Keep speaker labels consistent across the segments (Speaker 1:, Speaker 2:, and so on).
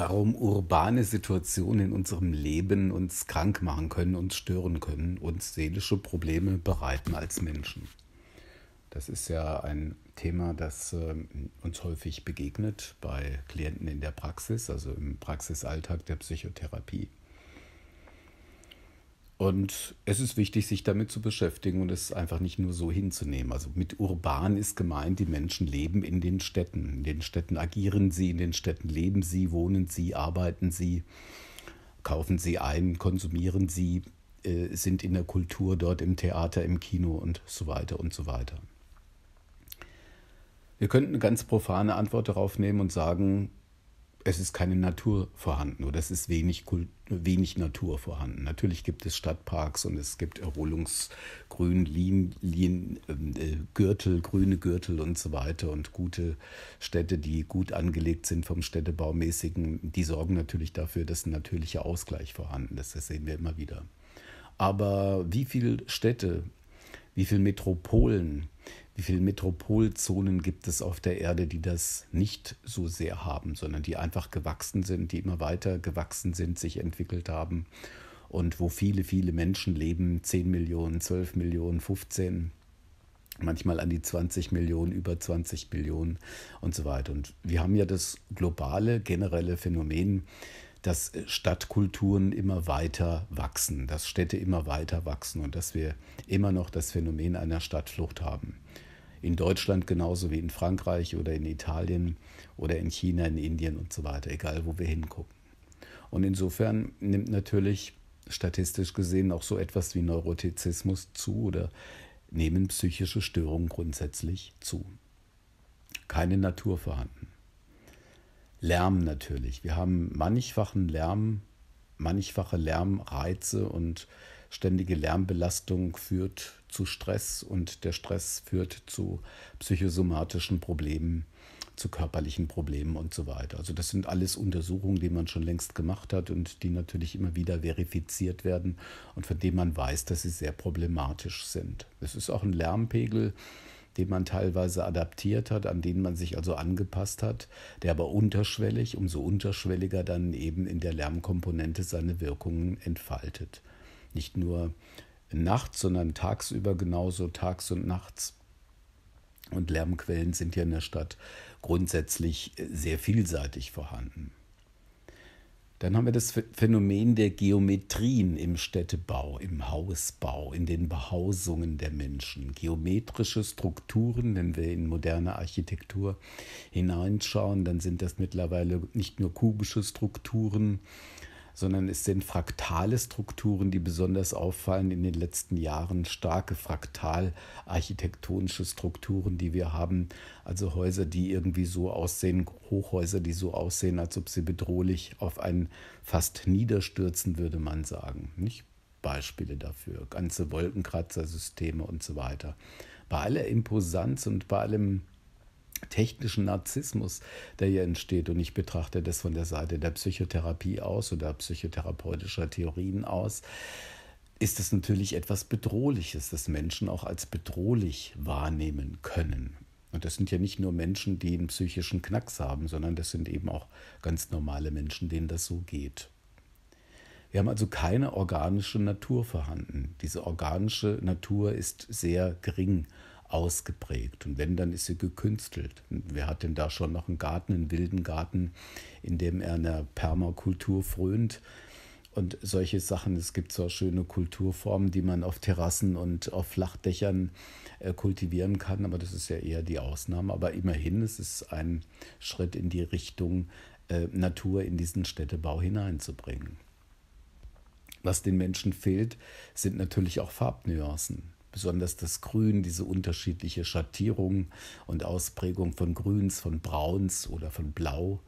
Speaker 1: warum urbane Situationen in unserem Leben uns krank machen können, uns stören können, uns seelische Probleme bereiten als Menschen. Das ist ja ein Thema, das äh, uns häufig begegnet bei Klienten in der Praxis, also im Praxisalltag der Psychotherapie. Und es ist wichtig, sich damit zu beschäftigen und es einfach nicht nur so hinzunehmen. Also mit urban ist gemeint, die Menschen leben in den Städten. In den Städten agieren sie, in den Städten leben sie, wohnen sie, arbeiten sie, kaufen sie ein, konsumieren sie, äh, sind in der Kultur dort im Theater, im Kino und so weiter und so weiter. Wir könnten eine ganz profane Antwort darauf nehmen und sagen, es ist keine Natur vorhanden oder es ist wenig, wenig Natur vorhanden. Natürlich gibt es Stadtparks und es gibt Erholungsgrünlinien, äh, äh, Gürtel, grüne Gürtel und so weiter und gute Städte, die gut angelegt sind vom Städtebaumäßigen, die sorgen natürlich dafür, dass ein natürlicher Ausgleich vorhanden ist. Das sehen wir immer wieder. Aber wie viele Städte, wie viele Metropolen, wie viele Metropolzonen gibt es auf der Erde, die das nicht so sehr haben, sondern die einfach gewachsen sind, die immer weiter gewachsen sind, sich entwickelt haben und wo viele, viele Menschen leben, 10 Millionen, 12 Millionen, 15 manchmal an die 20 Millionen, über 20 Millionen und so weiter. Und wir haben ja das globale, generelle Phänomen, dass Stadtkulturen immer weiter wachsen, dass Städte immer weiter wachsen und dass wir immer noch das Phänomen einer Stadtflucht haben in Deutschland genauso wie in Frankreich oder in Italien oder in China, in Indien und so weiter, egal wo wir hingucken. Und insofern nimmt natürlich statistisch gesehen auch so etwas wie Neurotizismus zu oder nehmen psychische Störungen grundsätzlich zu. Keine Natur vorhanden. Lärm natürlich. Wir haben mannigfachen Lärm, mannigfache Lärmreize und ständige Lärmbelastung führt zu Stress und der Stress führt zu psychosomatischen Problemen, zu körperlichen Problemen und so weiter. Also das sind alles Untersuchungen, die man schon längst gemacht hat und die natürlich immer wieder verifiziert werden und von denen man weiß, dass sie sehr problematisch sind. Es ist auch ein Lärmpegel, den man teilweise adaptiert hat, an den man sich also angepasst hat, der aber unterschwellig, umso unterschwelliger dann eben in der Lärmkomponente seine Wirkungen entfaltet. Nicht nur nachts, sondern tagsüber genauso tags und nachts. Und Lärmquellen sind ja in der Stadt grundsätzlich äh, sehr vielseitig vorhanden. Dann haben wir das Phänomen der Geometrien im Städtebau, im Hausbau, in den Behausungen der Menschen. Geometrische Strukturen, wenn wir in moderne Architektur hineinschauen, dann sind das mittlerweile nicht nur kubische Strukturen, sondern es sind fraktale Strukturen, die besonders auffallen in den letzten Jahren, starke fraktalarchitektonische Strukturen, die wir haben, also Häuser, die irgendwie so aussehen, Hochhäuser, die so aussehen, als ob sie bedrohlich auf einen fast niederstürzen, würde man sagen. Nicht? Beispiele dafür, ganze Wolkenkratzersysteme und so weiter. Bei aller Imposanz und bei allem technischen Narzissmus, der hier entsteht. Und ich betrachte das von der Seite der Psychotherapie aus oder psychotherapeutischer Theorien aus ist es natürlich etwas Bedrohliches, das Menschen auch als bedrohlich wahrnehmen können. Und das sind ja nicht nur Menschen, die einen psychischen Knacks haben, sondern das sind eben auch ganz normale Menschen, denen das so geht. Wir haben also keine organische Natur vorhanden. Diese organische Natur ist sehr gering ausgeprägt. Und wenn, dann ist sie gekünstelt. Wer hat denn da schon noch einen Garten, einen wilden Garten, in dem er einer Permakultur frönt? Und solche Sachen, es gibt zwar schöne Kulturformen, die man auf Terrassen und auf Flachdächern äh, kultivieren kann, aber das ist ja eher die Ausnahme. Aber immerhin es ist ein Schritt in die Richtung, äh, Natur in diesen Städtebau hineinzubringen. Was den Menschen fehlt, sind natürlich auch Farbnuancen besonders das Grün, diese unterschiedliche Schattierung und Ausprägung von Grüns, von Brauns oder von Blau,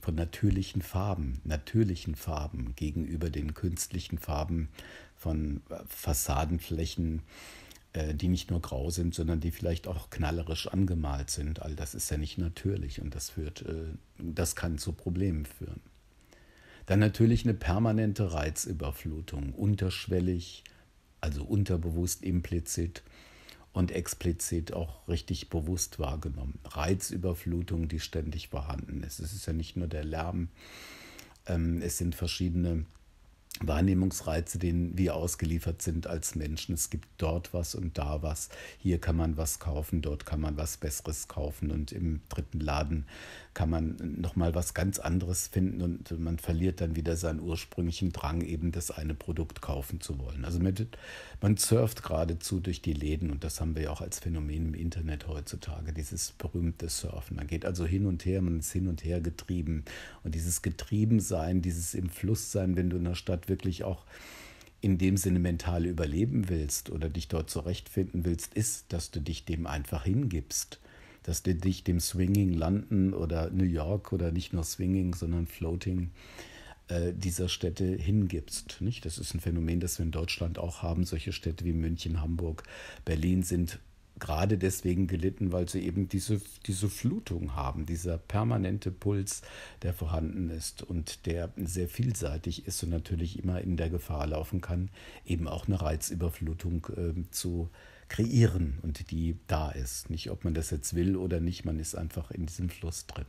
Speaker 1: von natürlichen Farben, natürlichen Farben gegenüber den künstlichen Farben von äh, Fassadenflächen, äh, die nicht nur grau sind, sondern die vielleicht auch knallerisch angemalt sind. All das ist ja nicht natürlich und das führt, äh, das kann zu Problemen führen. Dann natürlich eine permanente Reizüberflutung, unterschwellig, also unterbewusst, implizit und explizit auch richtig bewusst wahrgenommen. Reizüberflutung, die ständig vorhanden ist. Es ist ja nicht nur der Lärm, ähm, es sind verschiedene Wahrnehmungsreize, denen wir ausgeliefert sind als Menschen. Es gibt dort was und da was. Hier kann man was kaufen, dort kann man was Besseres kaufen und im dritten Laden kann man nochmal was ganz anderes finden und man verliert dann wieder seinen ursprünglichen Drang, eben das eine Produkt kaufen zu wollen. Also mit, man surft geradezu durch die Läden und das haben wir ja auch als Phänomen im Internet heutzutage, dieses berühmte Surfen. Man geht also hin und her, man ist hin und her getrieben und dieses Getriebensein, dieses im Fluss sein, wenn du in der Stadt wirklich auch in dem Sinne mental überleben willst oder dich dort zurechtfinden willst, ist, dass du dich dem einfach hingibst dass du dich dem Swinging London oder New York oder nicht nur Swinging, sondern Floating äh, dieser Städte hingibst. Nicht? Das ist ein Phänomen, das wir in Deutschland auch haben. Solche Städte wie München, Hamburg, Berlin sind gerade deswegen gelitten, weil sie eben diese, diese Flutung haben, dieser permanente Puls, der vorhanden ist und der sehr vielseitig ist und natürlich immer in der Gefahr laufen kann, eben auch eine Reizüberflutung äh, zu kreieren und die da ist. Nicht, ob man das jetzt will oder nicht, man ist einfach in diesem Fluss drin.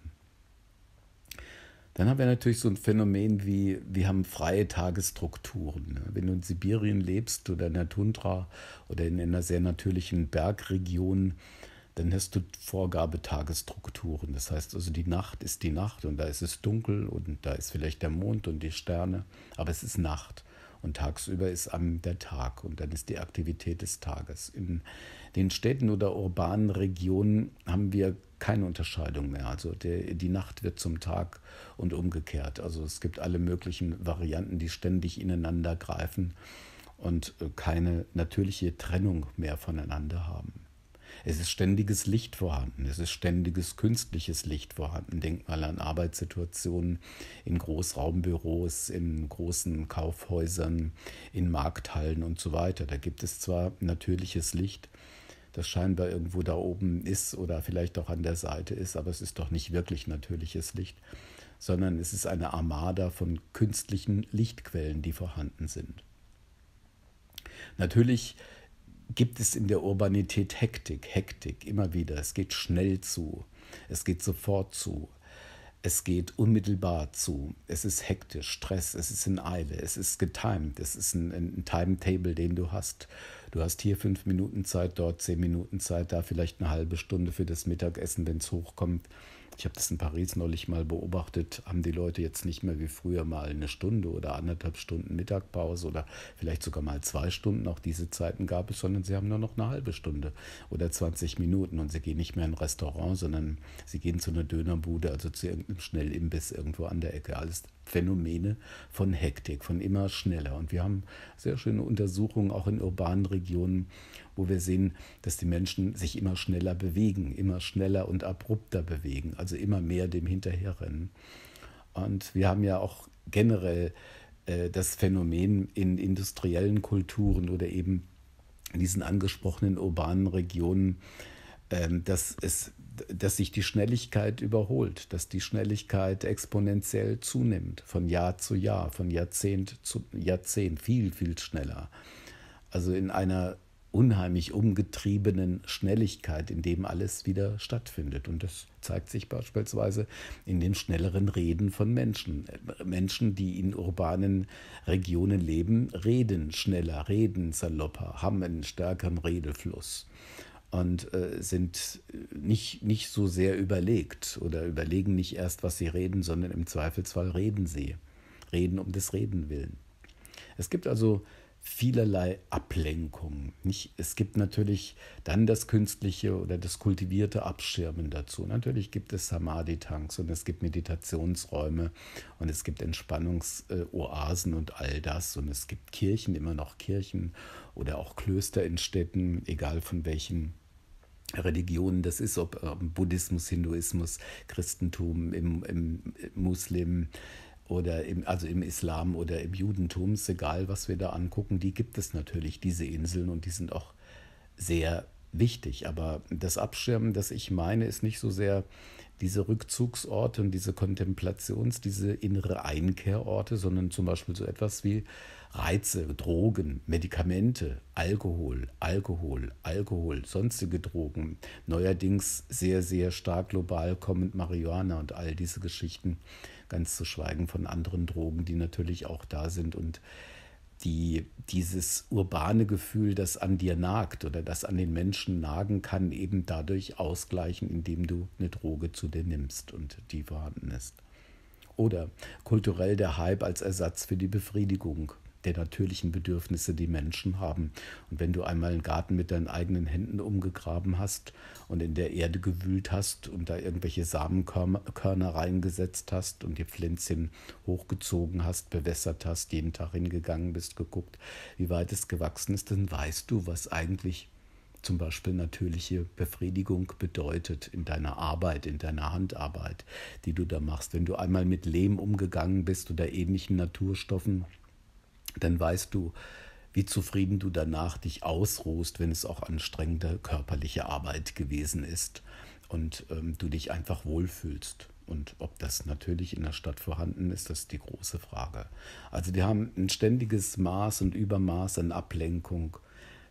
Speaker 1: Dann haben wir natürlich so ein Phänomen wie, wir haben freie Tagesstrukturen. Ne? Wenn du in Sibirien lebst oder in der Tundra oder in einer sehr natürlichen Bergregion, dann hast du Vorgabetagesstrukturen. Das heißt also, die Nacht ist die Nacht und da ist es dunkel und da ist vielleicht der Mond und die Sterne, aber es ist Nacht. Und tagsüber ist am der Tag und dann ist die Aktivität des Tages. In den Städten oder urbanen Regionen haben wir keine Unterscheidung mehr. Also die, die Nacht wird zum Tag und umgekehrt. Also es gibt alle möglichen Varianten, die ständig ineinander greifen und äh, keine natürliche Trennung mehr voneinander haben. Es ist ständiges Licht vorhanden, es ist ständiges künstliches Licht vorhanden. Denk mal an Arbeitssituationen in Großraumbüros, in großen Kaufhäusern, in Markthallen und so weiter. Da gibt es zwar natürliches Licht, das scheinbar irgendwo da oben ist oder vielleicht auch an der Seite ist, aber es ist doch nicht wirklich natürliches Licht, sondern es ist eine Armada von künstlichen Lichtquellen, die vorhanden sind. Natürlich gibt es in der Urbanität Hektik, Hektik immer wieder. Es geht schnell zu, es geht sofort zu, es geht unmittelbar zu, es ist hektisch, Stress, es ist in Eile, es ist getimed, es ist ein, ein Timetable, den du hast. Du hast hier fünf Minuten Zeit, dort zehn Minuten Zeit, da vielleicht eine halbe Stunde für das Mittagessen, wenn es hochkommt. Ich habe das in Paris neulich mal beobachtet, haben die Leute jetzt nicht mehr wie früher mal eine Stunde oder anderthalb Stunden Mittagpause oder vielleicht sogar mal zwei Stunden, auch diese Zeiten gab es, sondern sie haben nur noch eine halbe Stunde oder 20 Minuten und sie gehen nicht mehr in ein Restaurant, sondern sie gehen zu einer Dönerbude, also zu irgendeinem Schnellimbiss irgendwo an der Ecke. Alles Phänomene von Hektik, von immer schneller. Und wir haben sehr schöne Untersuchungen auch in urbanen Regionen, wo wir sehen, dass die Menschen sich immer schneller bewegen, immer schneller und abrupter bewegen, also immer mehr dem hinterherrennen. Und wir haben ja auch generell äh, das Phänomen in industriellen Kulturen oder eben in diesen angesprochenen urbanen Regionen, ähm, dass es dass sich die Schnelligkeit überholt, dass die Schnelligkeit exponentiell zunimmt, von Jahr zu Jahr, von Jahrzehnt zu Jahrzehnt, viel, viel schneller. Also in einer unheimlich umgetriebenen Schnelligkeit, in dem alles wieder stattfindet. Und das zeigt sich beispielsweise in den schnelleren Reden von Menschen. Menschen, die in urbanen Regionen leben, reden schneller, reden salopper, haben einen stärkeren Redefluss und äh, sind äh, nicht, nicht so sehr überlegt oder überlegen nicht erst, was sie reden, sondern im Zweifelsfall reden sie. Reden um des Reden willen. Es gibt also vielerlei Ablenkungen. Nicht? Es gibt natürlich dann das künstliche oder das kultivierte Abschirmen dazu. Natürlich gibt es Samadhi-Tanks und es gibt Meditationsräume und es gibt Entspannungsoasen und all das. Und es gibt Kirchen, immer noch Kirchen oder auch Klöster in Städten, egal von welchen Religionen das ist, ob Buddhismus, Hinduismus, Christentum, im, im Muslim, oder im, also im Islam oder im Judentum, ist egal, was wir da angucken, die gibt es natürlich, diese Inseln, und die sind auch sehr wichtig. Aber das Abschirmen, das ich meine, ist nicht so sehr diese Rückzugsorte und diese Kontemplations-, diese innere Einkehrorte, sondern zum Beispiel so etwas wie Reize, Drogen, Medikamente, Alkohol, Alkohol, Alkohol, sonstige Drogen, neuerdings sehr, sehr stark global kommend Marihuana und all diese Geschichten ganz zu schweigen von anderen Drogen, die natürlich auch da sind und die, dieses urbane Gefühl, das an dir nagt oder das an den Menschen nagen kann, eben dadurch ausgleichen, indem du eine Droge zu dir nimmst und die vorhanden ist. Oder kulturell der Hype als Ersatz für die Befriedigung der natürlichen Bedürfnisse, die Menschen haben. Und wenn du einmal einen Garten mit deinen eigenen Händen umgegraben hast und in der Erde gewühlt hast und da irgendwelche Samenkörner reingesetzt hast und die Pflänzchen hochgezogen hast, bewässert hast, jeden Tag hingegangen bist, geguckt, wie weit es gewachsen ist, dann weißt du, was eigentlich zum Beispiel natürliche Befriedigung bedeutet in deiner Arbeit, in deiner Handarbeit, die du da machst. Wenn du einmal mit Lehm umgegangen bist oder ähnlichen Naturstoffen, dann weißt du, wie zufrieden du danach dich ausruhst, wenn es auch anstrengende körperliche Arbeit gewesen ist und ähm, du dich einfach wohlfühlst. Und ob das natürlich in der Stadt vorhanden ist, das ist die große Frage. Also wir haben ein ständiges Maß und Übermaß an Ablenkung.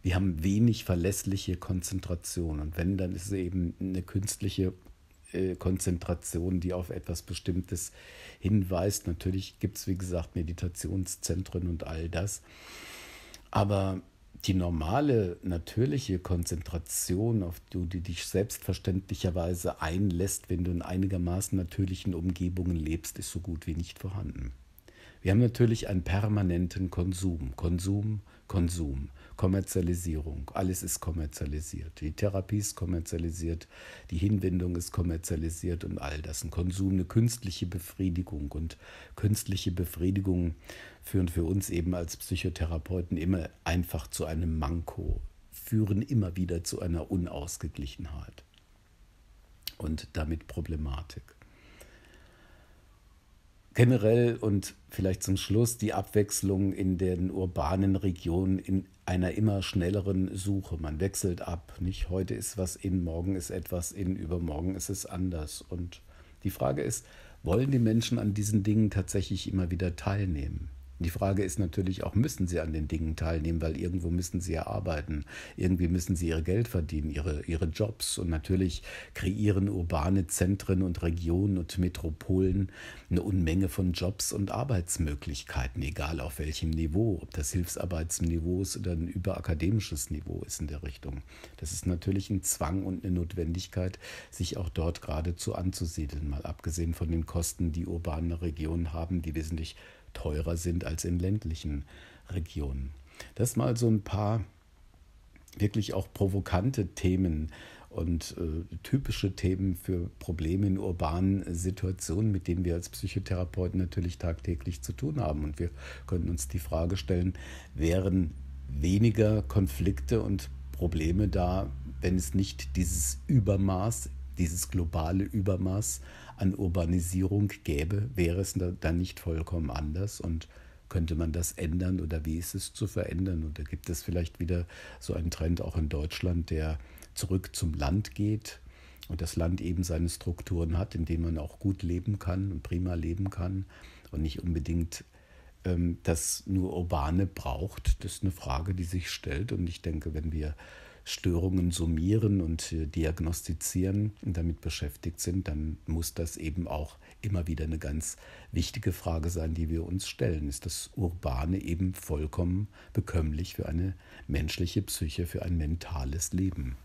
Speaker 1: Wir haben wenig verlässliche Konzentration. Und wenn, dann ist es eben eine künstliche äh, Konzentration, die auf etwas Bestimmtes hinweist. Natürlich gibt es, wie gesagt, Meditationszentren und all das. Aber die normale, natürliche Konzentration, auf die du dich selbstverständlicherweise einlässt, wenn du in einigermaßen natürlichen Umgebungen lebst, ist so gut wie nicht vorhanden. Wir haben natürlich einen permanenten Konsum. Konsum, Konsum, Kommerzialisierung. Alles ist kommerzialisiert. Die Therapie ist kommerzialisiert, die Hinwendung ist kommerzialisiert und all das. Ein Konsum, eine künstliche Befriedigung. Und künstliche Befriedigungen führen für uns eben als Psychotherapeuten immer einfach zu einem Manko, führen immer wieder zu einer Unausgeglichenheit und damit Problematik generell und vielleicht zum Schluss die Abwechslung in den urbanen Regionen in einer immer schnelleren Suche. Man wechselt ab, nicht? Heute ist was in, morgen ist etwas in, übermorgen ist es anders. Und die Frage ist, wollen die Menschen an diesen Dingen tatsächlich immer wieder teilnehmen? Die Frage ist natürlich auch, müssen sie an den Dingen teilnehmen, weil irgendwo müssen sie ja arbeiten, irgendwie müssen sie ihr Geld verdienen, ihre, ihre Jobs und natürlich kreieren urbane Zentren und Regionen und Metropolen eine Unmenge von Jobs und Arbeitsmöglichkeiten, egal auf welchem Niveau, ob das Hilfsarbeitsniveau ist oder ein überakademisches Niveau ist in der Richtung. Das ist natürlich ein Zwang und eine Notwendigkeit, sich auch dort geradezu anzusiedeln, mal abgesehen von den Kosten, die urbane Regionen haben, die wesentlich teurer sind als in ländlichen Regionen. Das mal so ein paar wirklich auch provokante Themen und äh, typische Themen für Probleme in urbanen Situationen, mit denen wir als Psychotherapeuten natürlich tagtäglich zu tun haben. Und wir können uns die Frage stellen, wären weniger Konflikte und Probleme da, wenn es nicht dieses Übermaß dieses globale Übermaß an Urbanisierung gäbe, wäre es dann nicht vollkommen anders und könnte man das ändern oder wie ist es zu verändern? Und da gibt es vielleicht wieder so einen Trend auch in Deutschland, der zurück zum Land geht und das Land eben seine Strukturen hat, in denen man auch gut leben kann und prima leben kann und nicht unbedingt ähm, das nur Urbane braucht. Das ist eine Frage, die sich stellt und ich denke, wenn wir Störungen summieren und äh, diagnostizieren und damit beschäftigt sind, dann muss das eben auch immer wieder eine ganz wichtige Frage sein, die wir uns stellen. Ist das Urbane eben vollkommen bekömmlich für eine menschliche Psyche, für ein mentales Leben?